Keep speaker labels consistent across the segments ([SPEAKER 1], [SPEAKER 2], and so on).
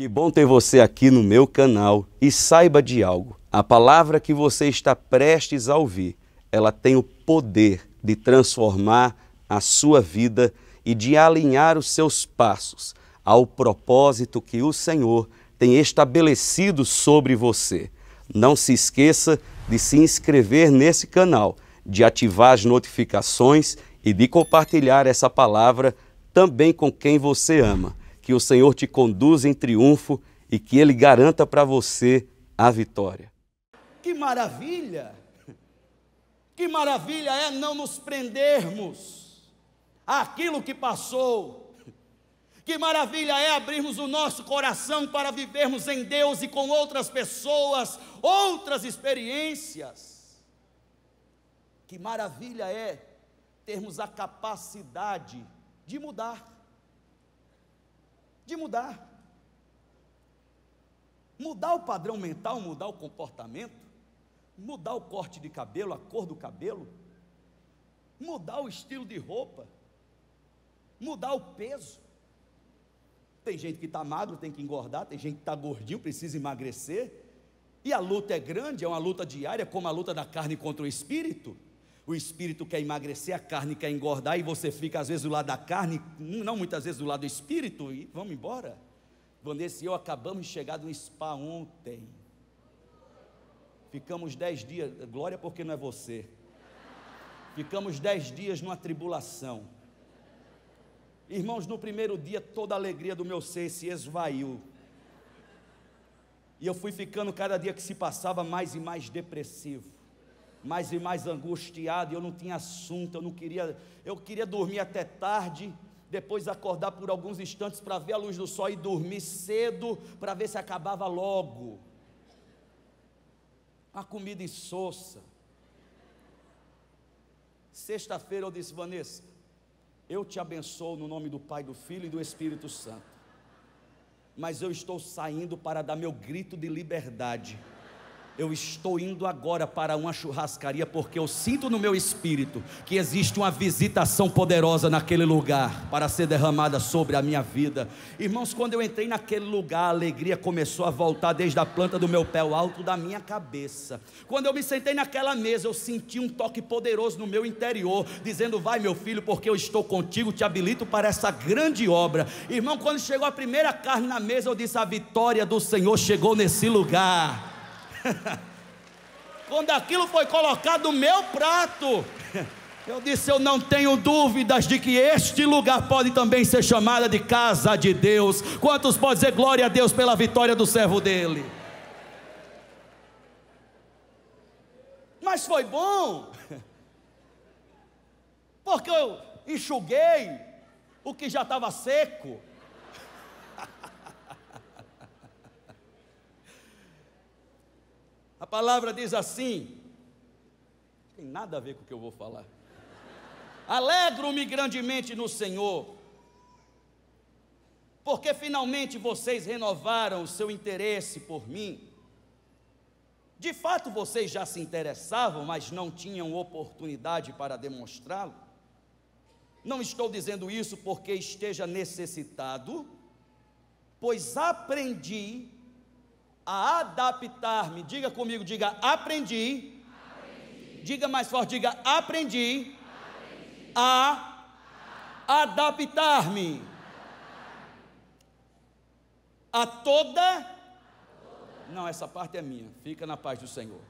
[SPEAKER 1] Que bom ter você aqui no meu canal e saiba de algo. A palavra que você está prestes a ouvir, ela tem o poder de transformar a sua vida e de alinhar os seus passos ao propósito que o Senhor tem estabelecido sobre você. Não se esqueça de se inscrever nesse canal, de ativar as notificações e de compartilhar essa palavra também com quem você ama que o Senhor te conduza em triunfo e que Ele garanta para você a vitória. Que maravilha! Que maravilha é não nos prendermos àquilo que passou. Que maravilha é abrirmos o nosso coração para vivermos em Deus e com outras pessoas, outras experiências. Que maravilha é termos a capacidade de mudar de mudar. Mudar o padrão mental, mudar o comportamento, mudar o corte de cabelo, a cor do cabelo, mudar o estilo de roupa, mudar o peso. Tem gente que está magro, tem que engordar, tem gente que está gordinho, precisa emagrecer. E a luta é grande, é uma luta diária, como a luta da carne contra o espírito. O espírito quer emagrecer, a carne quer engordar, e você fica às vezes do lado da carne, não muitas vezes do lado do espírito, e vamos embora. Vanessa e eu acabamos de chegar de um spa ontem. Ficamos dez dias, glória porque não é você. Ficamos dez dias numa tribulação. Irmãos, no primeiro dia toda a alegria do meu ser se esvaiu. E eu fui ficando cada dia que se passava mais e mais depressivo mais e mais angustiado, e eu não tinha assunto, eu não queria, eu queria dormir até tarde, depois acordar por alguns instantes para ver a luz do sol e dormir cedo para ver se acabava logo. Uma comida insossa. Sexta-feira eu disse, Vanessa, eu te abençoo no nome do Pai, do Filho e do Espírito Santo. Mas eu estou saindo para dar meu grito de liberdade eu estou indo agora para uma churrascaria porque eu sinto no meu espírito que existe uma visitação poderosa naquele lugar para ser derramada sobre a minha vida. Irmãos, quando eu entrei naquele lugar, a alegria começou a voltar desde a planta do meu pé, o alto da minha cabeça. Quando eu me sentei naquela mesa, eu senti um toque poderoso no meu interior, dizendo: Vai, meu filho, porque eu estou contigo, te habilito para essa grande obra. Irmão, quando chegou a primeira carne na mesa, eu disse: A vitória do Senhor chegou nesse lugar. Quando aquilo foi colocado no meu prato, eu disse: Eu não tenho dúvidas de que este lugar pode também ser chamado de casa de Deus. Quantos podem dizer glória a Deus pela vitória do servo dele? Mas foi bom, porque eu enxuguei o que já estava seco. palavra diz assim: tem nada a ver com o que eu vou falar. Alegro-me grandemente no Senhor, porque finalmente vocês renovaram o seu interesse por mim. De fato, vocês já se interessavam, mas não tinham oportunidade para demonstrá-lo. Não estou dizendo isso porque esteja necessitado, pois aprendi a adaptar-me. Diga comigo, diga aprendi. aprendi. Diga mais forte, diga aprendi, aprendi. a, a adaptar-me a toda. Não, essa parte é minha, fica na paz do Senhor.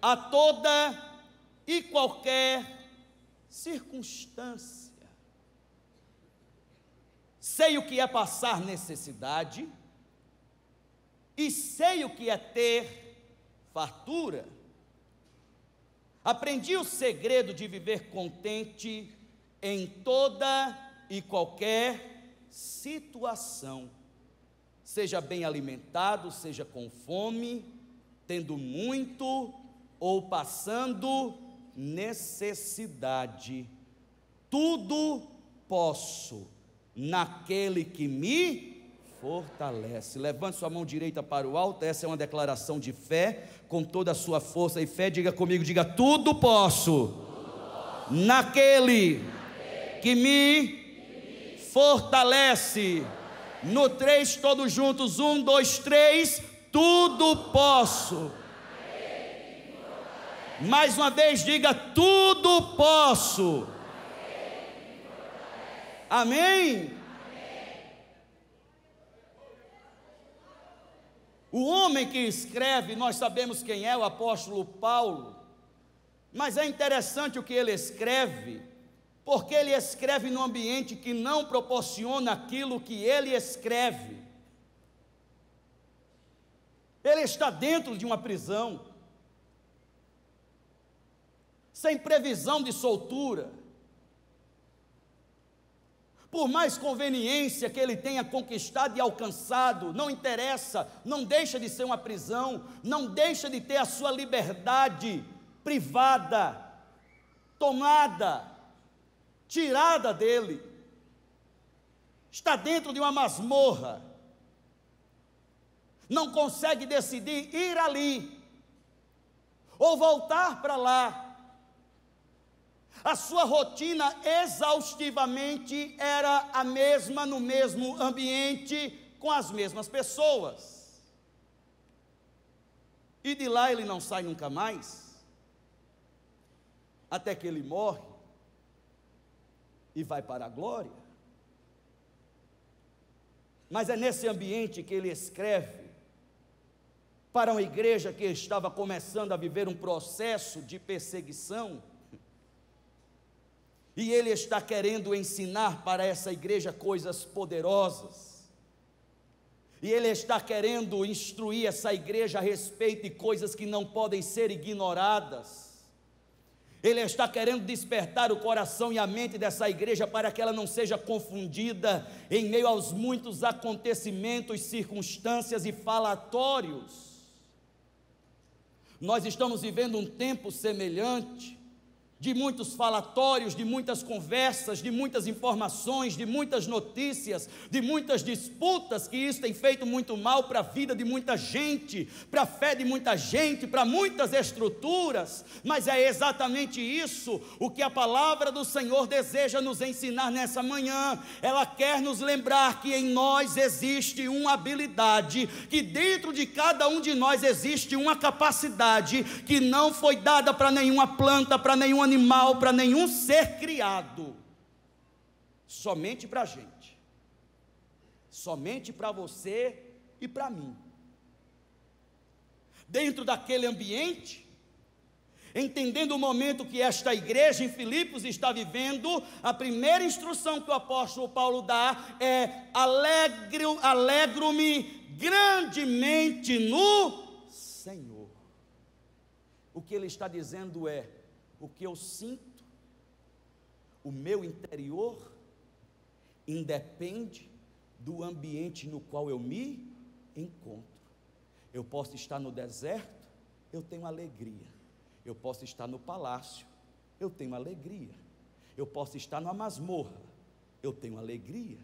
[SPEAKER 1] A toda e qualquer circunstância. Sei o que é passar necessidade e sei o que é ter fartura. Aprendi o segredo de viver contente em toda e qualquer situação. Seja bem alimentado, seja com fome, tendo muito ou passando necessidade. Tudo posso naquele que me fortalece. Levante sua mão direita para o alto, essa é uma declaração de fé, com toda a sua força e fé. Diga comigo, diga: tudo posso, naquele, que me fortalece. No três, todos juntos: um, dois, três. Tudo posso. Mais uma vez, diga: tudo posso. Amém? O homem que escreve, nós sabemos quem é, o apóstolo Paulo, mas é interessante o que ele escreve, porque ele escreve num ambiente que não proporciona aquilo que ele escreve. Ele está dentro de uma prisão, sem previsão de soltura por mais conveniência que ele tenha conquistado e alcançado, não interessa, não deixa de ser uma prisão, não deixa de ter a sua liberdade privada, tomada, tirada dele. Está dentro de uma masmorra, não consegue decidir ir ali ou voltar para lá a sua rotina exaustivamente era a mesma no mesmo ambiente, com as mesmas pessoas. E de lá ele não sai nunca mais, até que ele morre e vai para a glória. Mas é nesse ambiente que ele escreve para uma igreja que estava começando a viver um processo de perseguição e ele está querendo ensinar para essa igreja coisas poderosas. E ele está querendo instruir essa igreja a respeito de coisas que não podem ser ignoradas. Ele está querendo despertar o coração e a mente dessa igreja para que ela não seja confundida em meio aos muitos acontecimentos, circunstâncias e falatórios. Nós estamos vivendo um tempo semelhante de muitos falatórios, de muitas conversas, de muitas informações, de muitas notícias, de muitas disputas, que isso tem feito muito mal para a vida de muita gente, para a fé de muita gente, para muitas estruturas, mas é exatamente isso o que a palavra do Senhor deseja nos ensinar nessa manhã. Ela quer nos lembrar que em nós existe uma habilidade, que dentro de cada um de nós existe uma capacidade que não foi dada para nenhuma planta, para nenhuma animal para nenhum ser criado, somente para a gente, somente para você e para mim. Dentro daquele ambiente, entendendo o momento que esta igreja em Filipos está vivendo, a primeira instrução que o apóstolo Paulo dá é: alegro-me grandemente no Senhor. O que ele está dizendo é: o que eu sinto, o meu interior, independe do ambiente no qual eu me encontro. Eu posso estar no deserto, eu tenho alegria. Eu posso estar no palácio, eu tenho alegria. Eu posso estar numa masmorra, eu tenho alegria.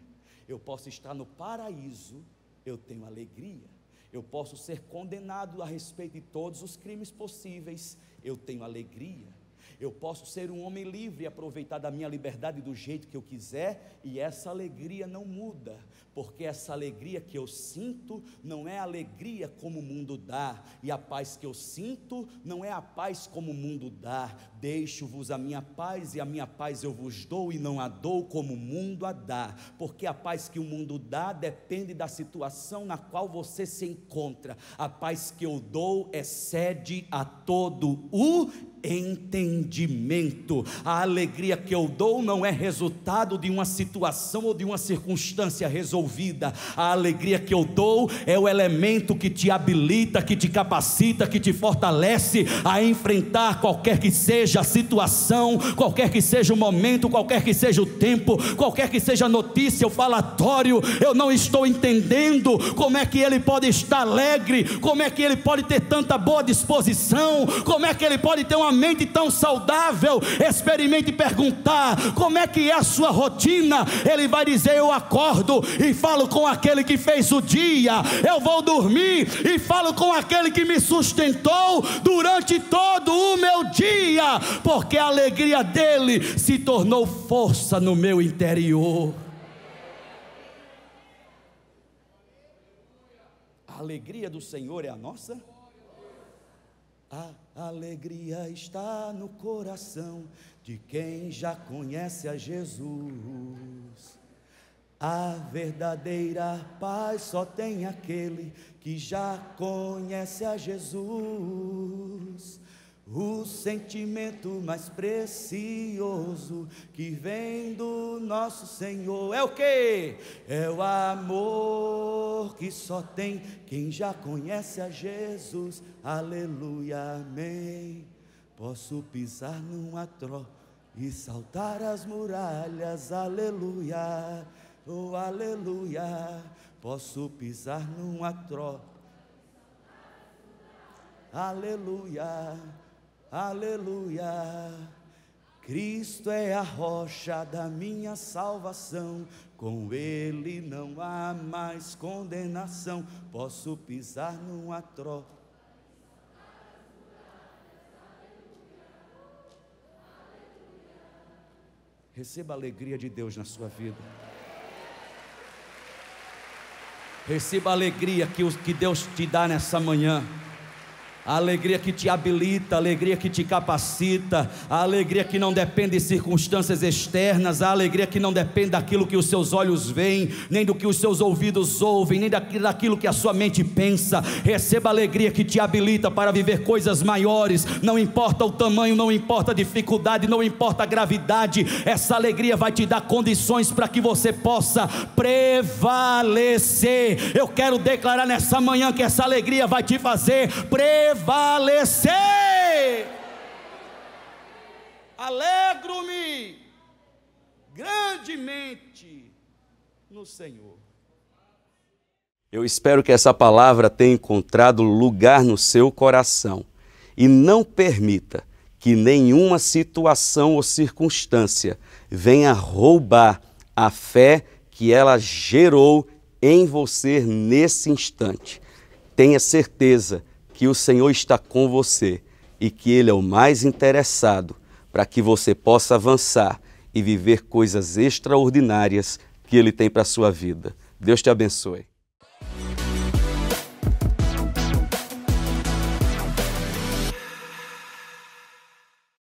[SPEAKER 1] Eu posso estar no paraíso, eu tenho alegria. Eu posso ser condenado a respeito de todos os crimes possíveis, eu tenho alegria. Eu posso ser um homem livre e aproveitar da minha liberdade do jeito que eu quiser, e essa alegria não muda, porque essa alegria que eu sinto não é alegria como o mundo dá, e a paz que eu sinto não é a paz como o mundo dá. Deixo-vos a minha paz, e a minha paz eu vos dou, e não a dou como o mundo a dá, porque a paz que o mundo dá depende da situação na qual você se encontra. A paz que eu dou excede é a todo o entendimento entendimento. A alegria que eu dou não é resultado de uma situação ou de uma circunstância resolvida. A alegria que eu dou é o elemento que te habilita, que te capacita, que te fortalece a enfrentar qualquer que seja a situação, qualquer que seja o momento, qualquer que seja o tempo, qualquer que seja a notícia, o falatório. Eu não estou entendendo como é que ele pode estar alegre, como é que ele pode ter tanta boa disposição, como é que ele pode ter uma mente tão saudável saudável. Experimente perguntar como é que é a sua rotina. Ele vai dizer: Eu acordo e falo com aquele que fez o dia. Eu vou dormir e falo com aquele que me sustentou durante todo o meu dia, porque a alegria dele se tornou força no meu interior. A alegria do Senhor é a nossa? Ah. Alegria está no coração de quem já conhece a Jesus. A verdadeira paz só tem aquele que já conhece a Jesus. O sentimento mais precioso que vem do nosso Senhor é o que? É o amor que só tem quem já conhece a Jesus. Aleluia, amém. Posso pisar numa troca e saltar as muralhas. Aleluia, oh aleluia. Posso pisar numa troca. Aleluia Aleluia. Cristo é a rocha da minha salvação, com Ele não há mais condenação. Posso pisar numa troca. Receba a alegria de Deus na sua vida. Receba a alegria que Deus te dá nessa manhã a alegria que te habilita, a alegria que te capacita, a alegria que não depende de circunstâncias externas, a alegria que não depende daquilo que os seus olhos veem, nem do que os seus ouvidos ouvem, nem daquilo que a sua mente pensa. Receba a alegria que te habilita para viver coisas maiores, não importa o tamanho, não importa a dificuldade, não importa a gravidade, essa alegria vai te dar condições para que você possa prevalecer. Eu quero declarar nessa manhã que essa alegria vai te fazer prevalecer prevalecer. Alegro-me grandemente no Senhor. Eu espero que essa palavra tenha encontrado lugar no seu coração e não permita que nenhuma situação ou circunstância venha roubar a fé que ela gerou em você nesse instante. Tenha certeza que o Senhor está com você e que Ele é o mais interessado para que você possa avançar e viver coisas extraordinárias que Ele tem para a sua vida. Deus te abençoe.